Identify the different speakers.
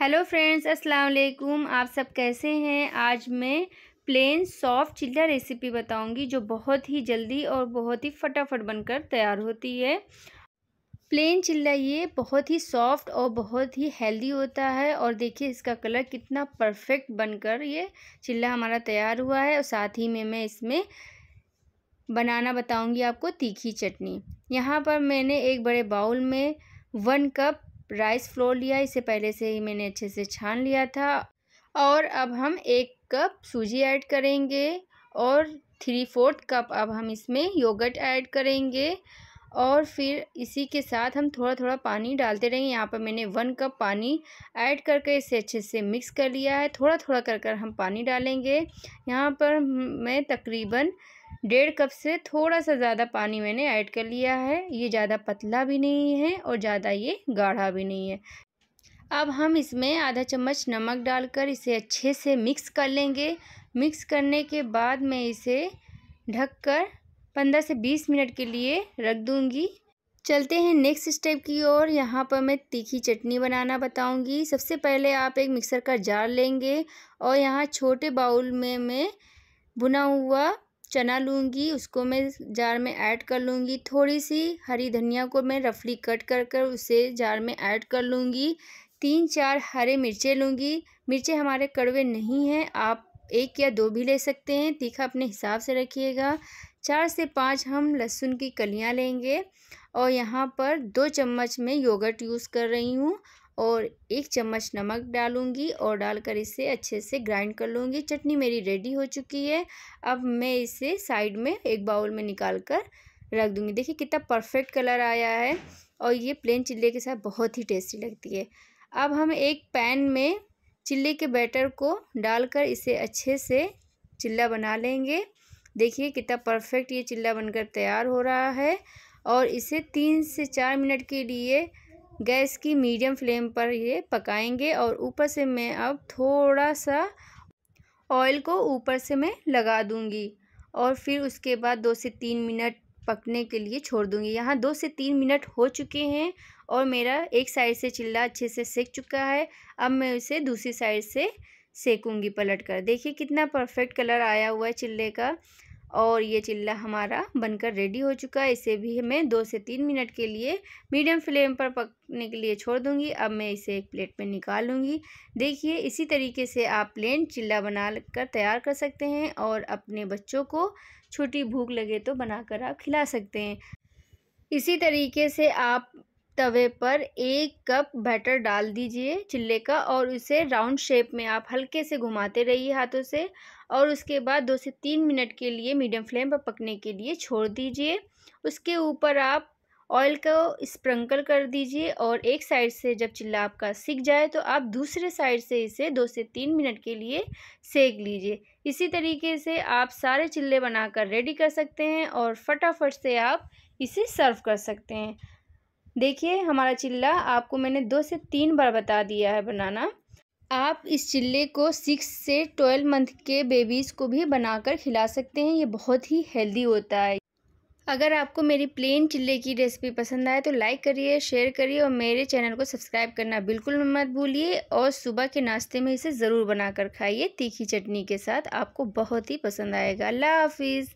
Speaker 1: hello friends अस्सलाम वालेकुम आप सब कैसे हैं आज मैं प्लेन सॉफ्ट चिल्ला रेसिपी बताऊंगी जो बहुत ही जल्दी और बहुत ही फटाफट बनकर तैयार होती है प्लेन चिल्ला ये बहुत ही सॉफ्ट और बहुत ही हेल्दी होता है और देखिए इसका कलर कितना परफेक्ट बनकर ये चिल्ला हमारा तैयार हुआ है और साथ ही में मैं इसमें बनाना बताऊँगी आपको तीखी चटनी यहाँ पर मैंने एक बड़े बाउल में वन कप राइस फ्लोर लिया इसे पहले से ही मैंने अच्छे से छान लिया था और अब हम एक कप सूजी ऐड करेंगे और थ्री फोर्थ कप अब हम इसमें योगर्ट ऐड करेंगे और फिर इसी के साथ हम थोड़ा थोड़ा पानी डालते रहेंगे यहाँ पर मैंने वन कप पानी ऐड करके इसे अच्छे से मिक्स कर लिया है थोड़ा थोड़ा कर कर हम पानी डालेंगे यहाँ पर मैं तकरीबन डेढ़ कप से थोड़ा सा ज़्यादा पानी मैंने ऐड कर लिया है ये ज़्यादा पतला भी नहीं है और ज़्यादा ये गाढ़ा भी नहीं है अब हम इसमें आधा चम्मच नमक डालकर इसे अच्छे से मिक्स कर लेंगे मिक्स करने के बाद मैं इसे ढककर 15 से 20 मिनट के लिए रख दूंगी चलते हैं नेक्स्ट स्टेप की ओर यहाँ पर मैं तीखी चटनी बनाना बताऊंगी सबसे पहले आप एक मिक्सर का जार लेंगे और यहाँ छोटे बाउल में मैं भुना हुआ चना लूँगी उसको मैं जार में ऐड कर लूँगी थोड़ी सी हरी धनिया को मैं रफली कट कर कर उसे जार में ऐड कर लूँगी तीन चार हरे मिर्चें लूँगी मिर्चें हमारे कड़वे नहीं हैं आप एक या दो भी ले सकते हैं तीखा अपने हिसाब से रखिएगा चार से पाँच हम लहसुन की कलियाँ लेंगे और यहाँ पर दो चम्मच में योगर्ट यूज़ कर रही हूँ और एक चम्मच नमक डालूंगी और डालकर इसे अच्छे से ग्राइंड कर लूँगी चटनी मेरी रेडी हो चुकी है अब मैं इसे साइड में एक बाउल में निकाल कर रख दूँगी देखिए कितना परफेक्ट कलर आया है और ये प्लेन चिल्ले के साथ बहुत ही टेस्टी लगती है अब हम एक पैन में चिल्ले के बैटर को डालकर इसे अच्छे से चिल्ला बना लेंगे देखिए कितना परफेक्ट ये चिल्ला बनकर तैयार हो रहा है और इसे तीन से चार मिनट के लिए गैस की मीडियम फ्लेम पर ये पकाएंगे और ऊपर से मैं अब थोड़ा सा ऑयल को ऊपर से मैं लगा दूंगी और फिर उसके बाद दो से तीन मिनट पकने के लिए छोड़ दूंगी यहाँ दो से तीन मिनट हो चुके हैं और मेरा एक साइड से चिल्ला अच्छे से सेक चुका है अब मैं उसे दूसरी साइड से सेकूंगी पलट कर देखिए कितना परफेक्ट कलर आया हुआ है चिल्ले का और ये चिल्ला हमारा बनकर रेडी हो चुका है इसे भी मैं दो से तीन मिनट के लिए मीडियम फ्लेम पर पकने के लिए छोड़ दूंगी अब मैं इसे एक प्लेट में निकाल लूँगी देखिए इसी तरीके से आप प्लेन चिल्ला बना कर तैयार कर सकते हैं और अपने बच्चों को छोटी भूख लगे तो बनाकर आप खिला सकते हैं इसी तरीके से आप तवे पर एक कप बैटर डाल दीजिए चिल्ले का और उसे राउंड शेप में आप हल्के से घुमाते रहिए हाथों से और उसके बाद दो से तीन मिनट के लिए मीडियम फ्लेम पर पकने के लिए छोड़ दीजिए उसके ऊपर आप ऑयल को स्प्रिंकल कर दीजिए और एक साइड से जब चिल्ला आपका सीख जाए तो आप दूसरे साइड से इसे दो से तीन मिनट के लिए सेक लीजिए इसी तरीके से आप सारे चिल्ले बनाकर रेडी कर सकते हैं और फटाफट से आप इसे सर्व कर सकते हैं देखिए हमारा चिल्ला आपको मैंने दो से तीन बार बता दिया है बनाना आप इस चिल्ले को सिक्स से ट्वेल्व मंथ के बेबीज़ को भी बनाकर खिला सकते हैं ये बहुत ही हेल्दी होता है अगर आपको मेरी प्लेन चिल्ले की रेसिपी पसंद आए तो लाइक करिए शेयर करिए और मेरे चैनल को सब्सक्राइब करना बिल्कुल मत भूलिए और सुबह के नाश्ते में इसे ज़रूर बनाकर खाइए तीखी चटनी के साथ आपको बहुत ही पसंद आएगा अल्लाह हाफिज़